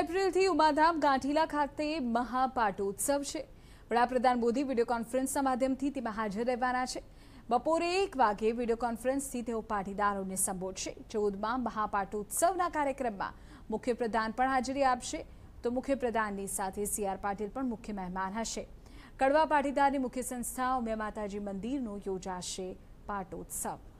એપ્રિલથી ઉમાધામ ગાંઠીલા ખાતે મહાપાટોત્સવ છે વડાપ્રધાન મોદી વિડીયો કોન્ફરન્સના માધ્યમથી તેમાં હાજર રહેવાના છે બપોરે એક વાગે વિડીયો કોન્ફરન્સથી તેઓ પાટીદારોને સંબોધશે ચૌદમાં મહાપાટોત્સવના કાર્યક્રમમાં મુખ્યપ્રધાન પણ હાજરી આપશે તો મુખ્યપ્રધાનની સાથે સીઆર પાટીલ પણ મુખ્ય મહેમાન હશે કડવા પાટીદારની મુખ્ય સંસ્થા ઉમિયા માતાજી મંદિરનો યોજાશે પાટોત્સવ